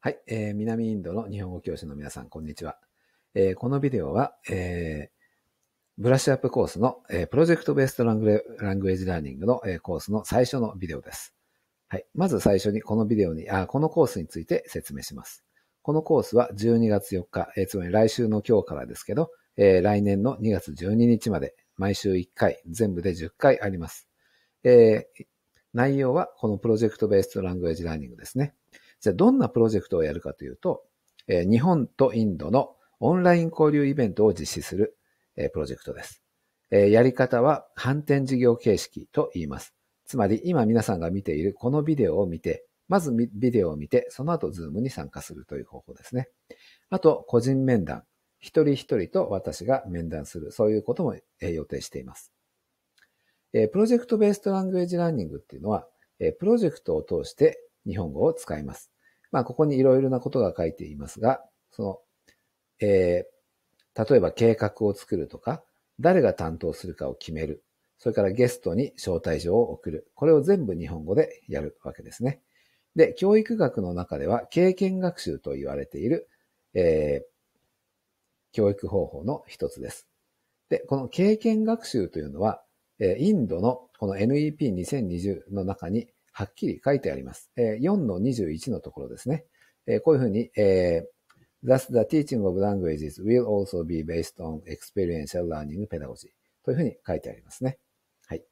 はい、えー、南インドの日本語教師の皆さん、こんにちは。えー、このビデオは、えー、ブラッシュアップコースの、えー、プロジェクトベーストラングエージラーニングの、えー、コースの最初のビデオです。はい。まず最初にこのビデオに、あ、このコースについて説明します。このコースは12月4日、えー、つまり来週の今日からですけど、えー、来年の2月12日まで、毎週1回、全部で10回あります。えー、内容はこのプロジェクトベーストラングエッジラーニングですね。じゃあどんなプロジェクトをやるかというと、えー、日本とインドのオンライン交流イベントを実施する、えー、プロジェクトです。えー、やり方は反転事業形式と言います。つまり今皆さんが見ているこのビデオを見て、まずビデオを見て、その後ズームに参加するという方法ですね。あと、個人面談。一人一人と私が面談する。そういうことも予定しています。プロジェクトベーストラングエージラーニングっていうのは、プロジェクトを通して日本語を使います。まあ、ここにいろいろなことが書いていますが、その、えー、例えば計画を作るとか、誰が担当するかを決める。それからゲストに招待状を送る。これを全部日本語でやるわけですね。で、教育学の中では経験学習と言われている、えー、教育方法の一つです。で、この経験学習というのは、えー、インドのこの NEP2020 の中にはっきり書いてあります。4の21のところですね。こういうふうに、Thus the teaching of languages will also be based on experiential learning pedagogy というふうに書いてありますね。はい。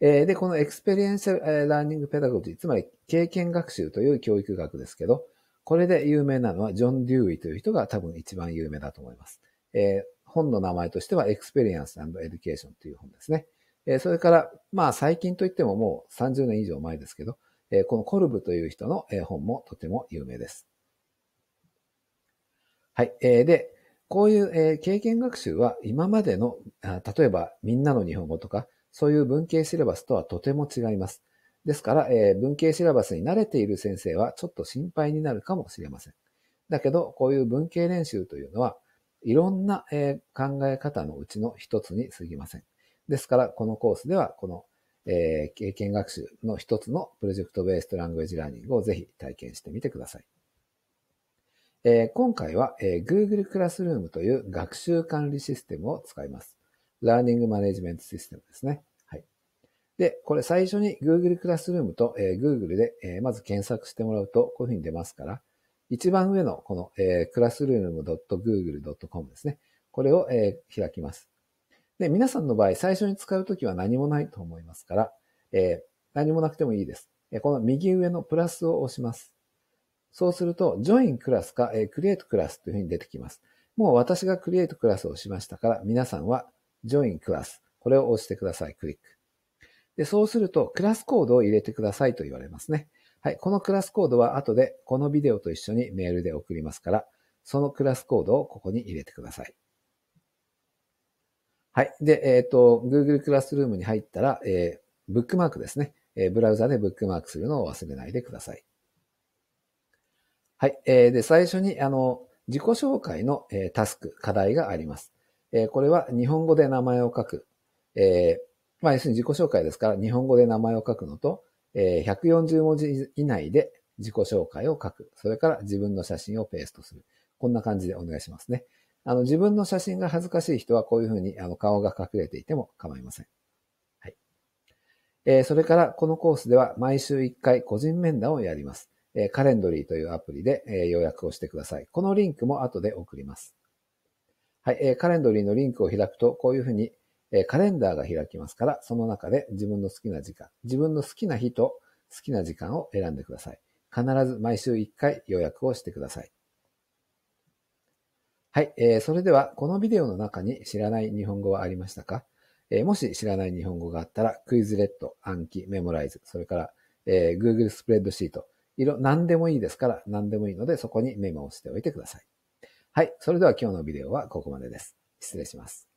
で、この experiential learning pedagogy、つまり経験学習という教育学ですけど、これで有名なのはジョン・デューイという人が多分一番有名だと思います。本の名前としては Experience and Education という本ですね。えそれから、まあ最近といってももう30年以上前ですけど、えこのコルブという人の本もとても有名です。はい。えで、こういう経験学習は今までの、例えばみんなの日本語とか、そういう文系シラバスとはとても違います。ですから、え文系シラバスに慣れている先生はちょっと心配になるかもしれません。だけど、こういう文系練習というのは、いろんな、え考え方のうちの一つに過ぎません。ですから、このコースでは、この、えー、経験学習の一つのプロジェクトベーストラングエージラーニングをぜひ体験してみてください。えー、今回は、えー、Google クラスルームという学習管理システムを使います。ラーニングマネジメントシステムですね。はい。で、これ最初に Google クラスルームと、えー、Google で、えー、まず検索してもらうと、こういうふうに出ますから、一番上のこの、えー、classroom.google.com ですね。これを、えー、開きます。で、皆さんの場合、最初に使うときは何もないと思いますから、えー、何もなくてもいいです。この右上のプラスを押します。そうすると、ジョインクラスか、えー、エイトクラスというふうに出てきます。もう私がクリエイトクラスを押しましたから、皆さんはジョインクラス。これを押してください。クリック。で、そうすると、クラスコードを入れてくださいと言われますね。はい。このクラスコードは後で、このビデオと一緒にメールで送りますから、そのクラスコードをここに入れてください。はい。で、えっ、ー、と、Google クラスルームに入ったら、えー、ブックマークですね。えー、ブラウザでブックマークするのを忘れないでください。はい。えー、で、最初に、あの、自己紹介の、えー、タスク、課題があります。えー、これは日本語で名前を書く。えー、まあ、要するに自己紹介ですから、日本語で名前を書くのと、えー、140文字以内で自己紹介を書く。それから自分の写真をペーストする。こんな感じでお願いしますね。あの、自分の写真が恥ずかしい人はこういうふうに、あの、顔が隠れていても構いません。はい。えー、それから、このコースでは毎週1回個人面談をやります。えー、カレンドリーというアプリで、えー、予約をしてください。このリンクも後で送ります。はい。えー、カレンドリーのリンクを開くと、こういうふうに、えー、カレンダーが開きますから、その中で自分の好きな時間、自分の好きな日と好きな時間を選んでください。必ず毎週1回予約をしてください。はい、えー、それではこのビデオの中に知らない日本語はありましたか、えー、もし知らない日本語があったら、クイズレット、暗記、メモライズ、それから、えー、Google スプレッドシート、色、何でもいいですから、何でもいいので、そこにメモをしておいてください。はい、それでは今日のビデオはここまでです。失礼します。